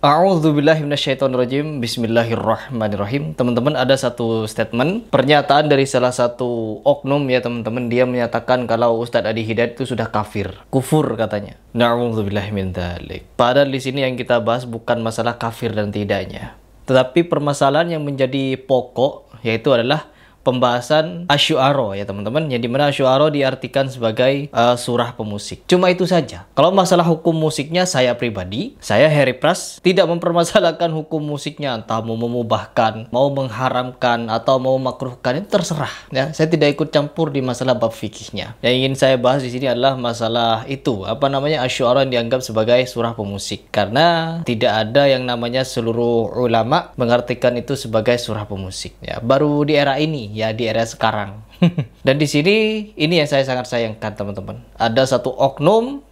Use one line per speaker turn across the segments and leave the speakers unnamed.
A'udzubillahiminasyaitonirrojim Bismillahirrahmanirrahim Teman-teman ada satu statement Pernyataan dari salah satu oknum ya teman-teman Dia menyatakan kalau Ustadz Adi Hidayat itu sudah kafir Kufur katanya Na'udzubillahimindalik Padahal di sini yang kita bahas bukan masalah kafir dan tidaknya Tetapi permasalahan yang menjadi pokok Yaitu adalah pembahasan Asyuaro ya teman-teman yang dimana Asyuaro diartikan sebagai uh, surah pemusik cuma itu saja kalau masalah hukum musiknya saya pribadi saya Harry Pras tidak mempermasalahkan hukum musiknya entah mau memubahkan mau mengharamkan atau mau makruhkan itu terserah ya saya tidak ikut campur di masalah bab fikihnya yang ingin saya bahas di sini adalah masalah itu apa namanya Asyuaro yang dianggap sebagai surah pemusik karena tidak ada yang namanya seluruh ulama mengartikan itu sebagai surah pemusik ya baru di era ini ya di era sekarang. Dan di sini ini yang saya sangat sayangkan teman-teman. Ada satu oknum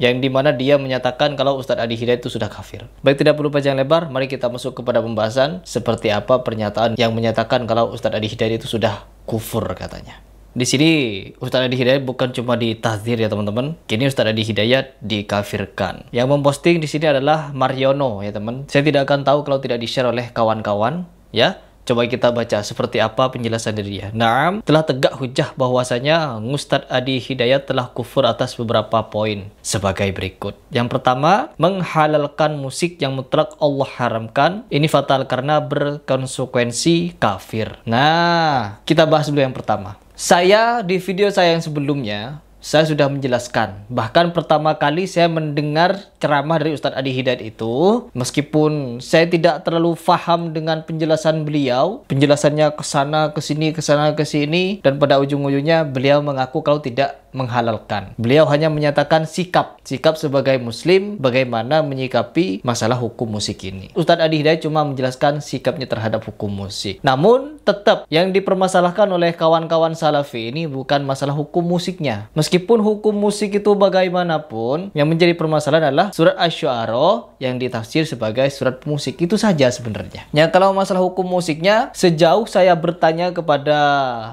yang dimana dia menyatakan kalau Ustadz Adi Hidayat itu sudah kafir. Baik tidak perlu panjang lebar, mari kita masuk kepada pembahasan seperti apa pernyataan yang menyatakan kalau Ustadz Adi Hidayat itu sudah kufur katanya. Di sini Ustadz Adi Hidayat bukan cuma ditahdir ya teman-teman. Kini Ustadz Adi Hidayat dikafirkan. Yang memposting di sini adalah Mariono ya teman. Saya tidak akan tahu kalau tidak di-share oleh kawan-kawan ya Coba kita baca seperti apa penjelasan dari dia. Naam, telah tegak hujah bahwasanya Ustadz Adi Hidayat telah kufur atas beberapa poin sebagai berikut. Yang pertama, menghalalkan musik yang mutlak Allah haramkan. Ini fatal karena berkonsekuensi kafir. Nah, kita bahas dulu yang pertama. Saya di video saya yang sebelumnya saya sudah menjelaskan. Bahkan pertama kali saya mendengar ceramah dari Ustadz Adi Hidayat itu, meskipun saya tidak terlalu paham dengan penjelasan beliau, penjelasannya ke sana, ke sini, ke sana, ke sini, dan pada ujung-ujungnya beliau mengaku kalau tidak menghalalkan. Beliau hanya menyatakan sikap, sikap sebagai muslim bagaimana menyikapi masalah hukum musik ini. Ustadz Adi Hidayat cuma menjelaskan sikapnya terhadap hukum musik. Namun tetap yang dipermasalahkan oleh kawan-kawan salafi ini bukan masalah hukum musiknya. Meskipun hukum musik itu bagaimanapun yang menjadi permasalahan adalah surat Asy-Syu'ara yang ditafsir sebagai surat musik itu saja sebenarnya. Ya kalau masalah hukum musiknya sejauh saya bertanya kepada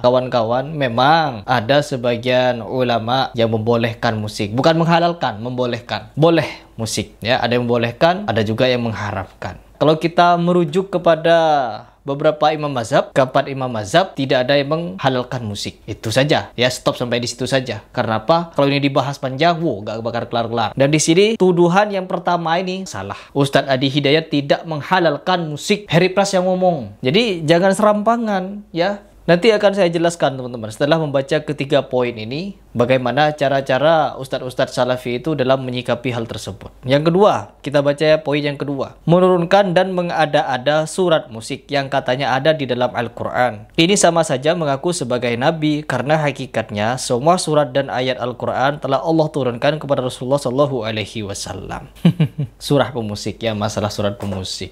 kawan-kawan memang ada sebagian ulama ulama yang membolehkan musik, bukan menghalalkan, membolehkan. Boleh musik ya, ada yang membolehkan, ada juga yang mengharapkan Kalau kita merujuk kepada beberapa imam mazhab, keempat imam mazhab tidak ada yang menghalalkan musik. Itu saja. Ya, stop sampai di situ saja. Karena apa? Kalau ini dibahas panjang, wow, gak bakar kelar-kelar. Dan di sini tuduhan yang pertama ini salah. Ustadz Adi Hidayat tidak menghalalkan musik. Harry Pras yang ngomong. Jadi jangan serampangan ya. Nanti akan saya jelaskan teman-teman setelah membaca ketiga poin ini bagaimana cara-cara ustadz-ustadz salafi itu dalam menyikapi hal tersebut. Yang kedua, kita baca ya poin yang kedua. Menurunkan dan mengada-ada surat musik yang katanya ada di dalam Al-Qur'an. Ini sama saja mengaku sebagai nabi karena hakikatnya semua surat dan ayat Al-Qur'an telah Allah turunkan kepada Rasulullah Shallallahu alaihi wasallam. surah pemusik ya, masalah surat pemusik.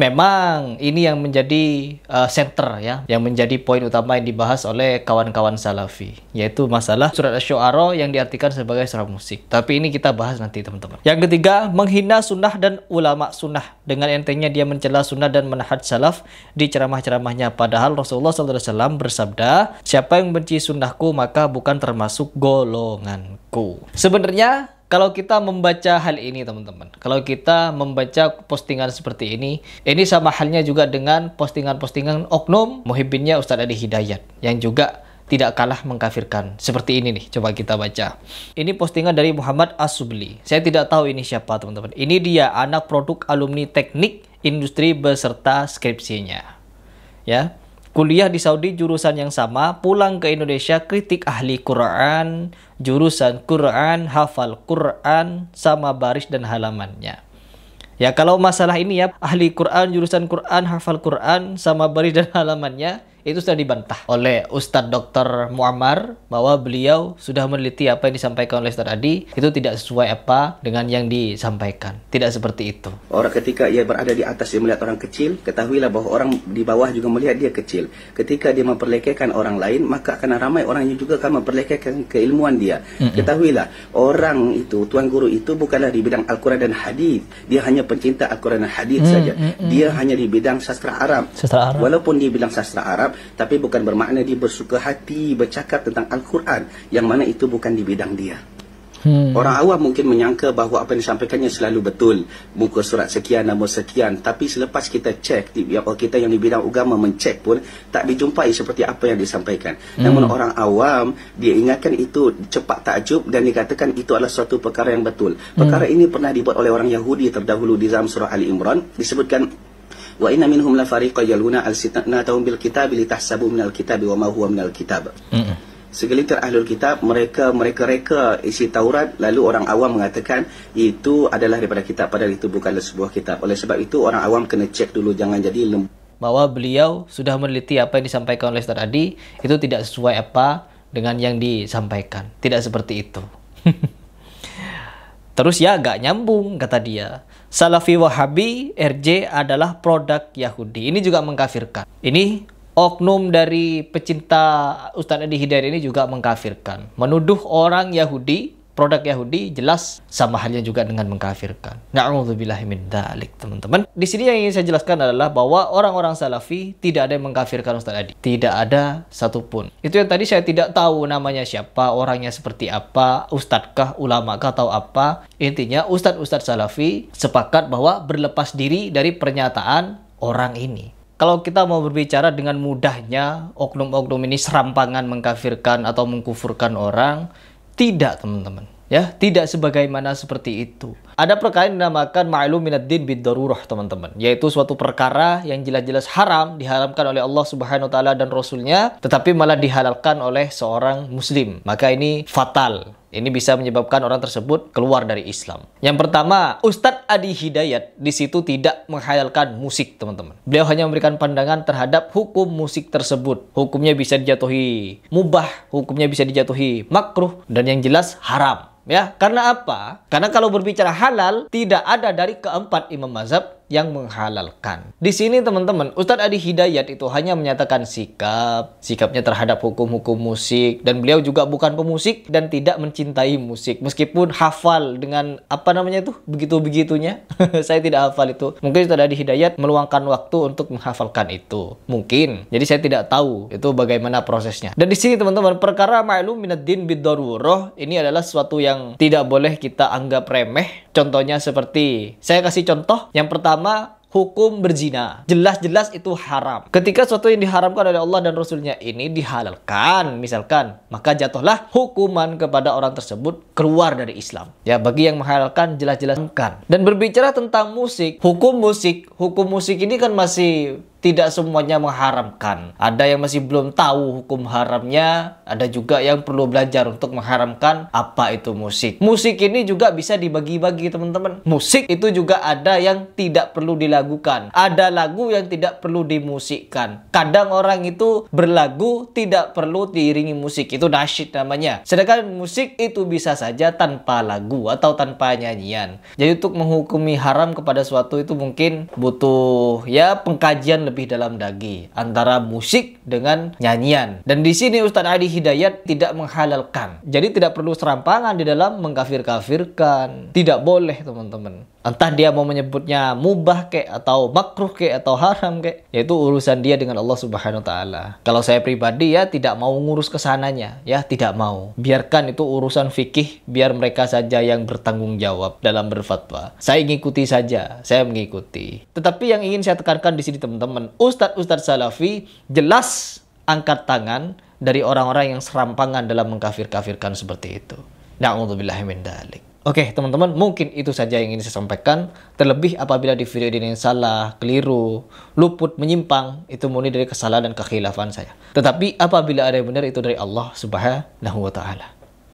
Memang ini yang menjadi uh, center ya, yang menjadi poin terutama yang dibahas oleh kawan-kawan salafi yaitu masalah surat asy-syu'ara yang diartikan sebagai surat musik. Tapi ini kita bahas nanti teman-teman. Yang ketiga, menghina sunnah dan ulama sunnah dengan entengnya dia mencela sunnah dan menahat salaf di ceramah-ceramahnya padahal Rasulullah SAW bersabda, siapa yang benci sunnahku maka bukan termasuk golonganku. Sebenarnya kalau kita membaca hal ini teman-teman, kalau kita membaca postingan seperti ini, ini sama halnya juga dengan postingan-postingan oknum muhibbinnya Ustadz Adi Hidayat yang juga tidak kalah mengkafirkan. Seperti ini nih, coba kita baca. Ini postingan dari Muhammad Asubli. Saya tidak tahu ini siapa teman-teman. Ini dia anak produk alumni teknik industri beserta skripsinya. Ya, kuliah di Saudi jurusan yang sama, pulang ke Indonesia kritik ahli Quran, jurusan Quran, hafal Quran, sama baris dan halamannya. Ya kalau masalah ini ya, ahli Quran, jurusan Quran, hafal Quran, sama baris dan halamannya, itu sudah dibantah oleh Ustadz Dr. Muammar bahwa beliau sudah meneliti apa yang disampaikan oleh Ustadz Adi itu tidak sesuai apa dengan yang disampaikan. Tidak seperti itu.
Orang ketika ia berada di atas dia melihat orang kecil, ketahuilah bahwa orang di bawah juga melihat dia kecil. Ketika dia memperlekehkan orang lain, maka akan ramai orang yang juga akan memperlekehkan keilmuan dia. Mm-hmm. Ketahuilah, orang itu, Tuan Guru itu bukanlah di bidang Al-Quran dan Hadis. Dia hanya pencinta Al-Quran dan Hadis mm, saja. Mm, mm. Dia hanya di bidang sastra Arab. Sastra Arab. Walaupun dia bilang sastra Arab, bercakap tapi bukan bermakna dia bersuka hati bercakap tentang Al-Quran yang mana itu bukan di bidang dia Hmm. Orang awam mungkin menyangka bahawa apa yang disampaikannya selalu betul Muka surat sekian, nama sekian Tapi selepas kita cek, oh, kita yang di bidang agama mencek pun Tak dijumpai seperti apa yang disampaikan hmm. Namun orang awam, dia ingatkan itu cepat takjub Dan dikatakan itu adalah suatu perkara yang betul hmm. Perkara hmm. ini pernah dibuat oleh orang Yahudi terdahulu di zaman surah Ali Imran Disebutkan wa inna minhum la fariqan yaluna al-sitnatahum bil kitab li tahsabu min al-kitab wa ma huwa min al-kitab. Segelintir ahlul kitab mereka mereka reka isi Taurat lalu orang awam mengatakan itu adalah daripada kitab padahal itu bukanlah sebuah kitab. Oleh sebab itu orang awam kena cek dulu jangan jadi lem
bahwa beliau sudah meneliti apa yang disampaikan oleh Ustaz Adi itu tidak sesuai apa dengan yang disampaikan. Tidak seperti itu. Terus ya gak nyambung kata dia. Salafi Wahabi RJ adalah produk Yahudi. Ini juga mengkafirkan. Ini oknum dari pecinta Ustadz Adi Hidayat ini juga mengkafirkan. Menuduh orang Yahudi produk Yahudi jelas sama halnya juga dengan mengkafirkan. Na'udzubillahi min dzalik, teman-teman. Di sini yang ingin saya jelaskan adalah bahwa orang-orang salafi tidak ada yang mengkafirkan Ustaz Adi. Tidak ada satupun. Itu yang tadi saya tidak tahu namanya siapa, orangnya seperti apa, ustadkah, ulama kah atau apa. Intinya ustadz-ustadz salafi sepakat bahwa berlepas diri dari pernyataan orang ini kalau kita mau berbicara dengan mudahnya oknum-oknum ini serampangan mengkafirkan atau mengkufurkan orang tidak, teman-teman. Ya, tidak sebagaimana seperti itu. Ada perkara yang dinamakan ma'lum minad din bid darurah, teman-teman. Yaitu suatu perkara yang jelas-jelas haram, diharamkan oleh Allah Subhanahu wa taala dan rasulnya, tetapi malah dihalalkan oleh seorang muslim. Maka ini fatal. Ini bisa menyebabkan orang tersebut keluar dari Islam. Yang pertama, Ustadz Adi Hidayat di situ tidak menghayalkan musik, teman-teman. Beliau hanya memberikan pandangan terhadap hukum musik tersebut. Hukumnya bisa dijatuhi mubah, hukumnya bisa dijatuhi makruh, dan yang jelas haram. Ya, karena apa? Karena kalau berbicara haram, halal tidak ada dari keempat imam mazhab yang menghalalkan. Di sini teman-teman, Ustadz Adi Hidayat itu hanya menyatakan sikap, sikapnya terhadap hukum-hukum musik dan beliau juga bukan pemusik dan tidak mencintai musik meskipun hafal dengan apa namanya itu begitu-begitunya. saya tidak hafal itu. Mungkin Ustadz Adi Hidayat meluangkan waktu untuk menghafalkan itu. Mungkin. Jadi saya tidak tahu itu bagaimana prosesnya. Dan di sini teman-teman, perkara ma'lum minad din bidarurah ini adalah sesuatu yang tidak boleh kita anggap remeh. Contohnya seperti saya kasih contoh yang pertama pertama hukum berzina. Jelas-jelas itu haram. Ketika sesuatu yang diharamkan oleh Allah dan Rasulnya ini dihalalkan, misalkan, maka jatuhlah hukuman kepada orang tersebut keluar dari Islam. Ya, bagi yang menghalalkan jelas-jelaskan. Dan berbicara tentang musik, hukum musik, hukum musik ini kan masih tidak semuanya mengharamkan. Ada yang masih belum tahu hukum haramnya, ada juga yang perlu belajar untuk mengharamkan apa itu musik. Musik ini juga bisa dibagi-bagi teman-teman. Musik itu juga ada yang tidak perlu dilakukan. Ada lagu yang tidak perlu dimusikkan. Kadang orang itu berlagu tidak perlu diiringi musik. Itu nasyid namanya. Sedangkan musik itu bisa saja tanpa lagu atau tanpa nyanyian. Jadi untuk menghukumi haram kepada suatu itu mungkin butuh ya pengkajian lebih dalam lagi antara musik dengan nyanyian. Dan di sini Ustaz Adi Hidayat tidak menghalalkan. Jadi tidak perlu serampangan di dalam mengkafir-kafirkan. Tidak boleh teman-teman. Entah dia mau menyebutnya mubah kek atau makruh kek atau haram kek, yaitu urusan dia dengan Allah Subhanahu wa taala. Kalau saya pribadi ya tidak mau ngurus kesananya, ya tidak mau. Biarkan itu urusan fikih, biar mereka saja yang bertanggung jawab dalam berfatwa. Saya ngikuti saja, saya mengikuti. Tetapi yang ingin saya tekankan di sini teman-teman teman-teman ustadz-ustadz salafi jelas angkat tangan dari orang-orang yang serampangan dalam mengkafir-kafirkan seperti itu. Na'udzubillahi min dalik. Oke teman-teman mungkin itu saja yang ingin saya sampaikan Terlebih apabila di video ini salah, keliru, luput, menyimpang Itu murni dari kesalahan dan kekhilafan saya Tetapi apabila ada yang benar itu dari Allah subhanahu wa ta'ala